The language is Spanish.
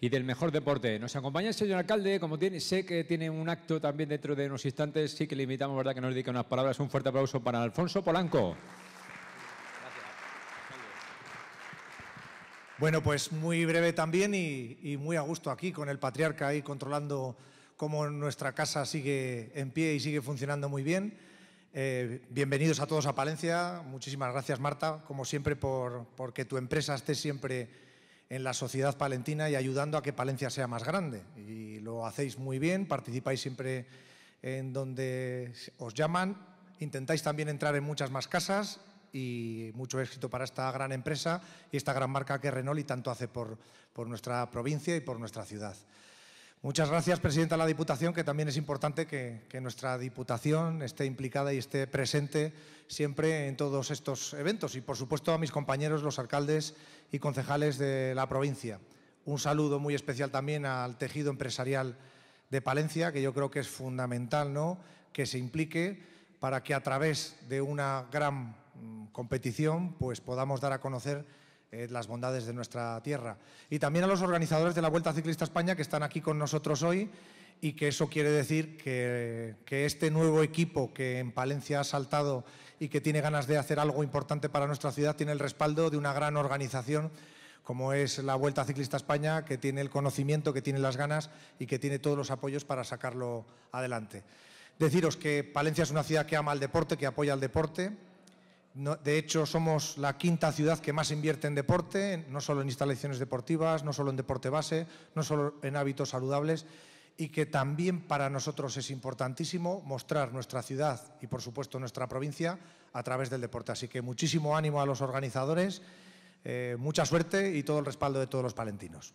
y del mejor deporte. Nos acompaña el señor alcalde, como tiene, sé que tiene un acto también dentro de unos instantes, sí que le invitamos ¿verdad? que nos dedique unas palabras. Un fuerte aplauso para Alfonso Polanco. Bueno, pues muy breve también y, muy a gusto aquí con el patriarca ahí controlando cómo nuestra casa sigue en pie y sigue funcionando muy bien. Eh, bienvenidos a todos a Palencia. Muchísimas gracias, Marta, como siempre, por, por que tu empresa esté siempre en la sociedad palentina y ayudando a que Palencia sea más grande. Y lo hacéis muy bien, participáis siempre en donde os llaman, intentáis también entrar en muchas más casas y mucho éxito para esta gran empresa y esta gran marca que Renault y tanto hace por, por nuestra provincia y por nuestra ciudad. Muchas gracias, presidenta de la Diputación, que también es importante que, nuestra Diputación esté implicada y esté presente siempre en todos estos eventos. Y, por supuesto, a mis compañeros, los alcaldes y concejales de la provincia. Un saludo muy especial también al tejido empresarial de Palencia, que yo creo que es fundamental ¿no? que se implique para que a través de una gran mm, competición pues, podamos dar a conocer eh, las bondades de nuestra tierra. Y también a los organizadores de la Vuelta Ciclista España que están aquí con nosotros hoy y que eso quiere decir que, este nuevo equipo que en Palencia ha saltado y que tiene ganas de hacer algo importante para nuestra ciudad tiene el respaldo de una gran organización como es la Vuelta Ciclista España, que tiene el conocimiento, que tiene las ganas y que tiene todos los apoyos para sacarlo adelante. Deciros que Palencia es una ciudad que ama al deporte, que apoya al deporte, de hecho, somos la quinta ciudad que más invierte en deporte, no solo en instalaciones deportivas, no solo en deporte base, no solo en hábitos saludables, y que también para nosotros es importantísimo mostrar nuestra ciudad y, por supuesto, nuestra provincia a través del deporte. Así que muchísimo ánimo a los organizadores, eh, mucha suerte y todo el respaldo de todos los palentinos.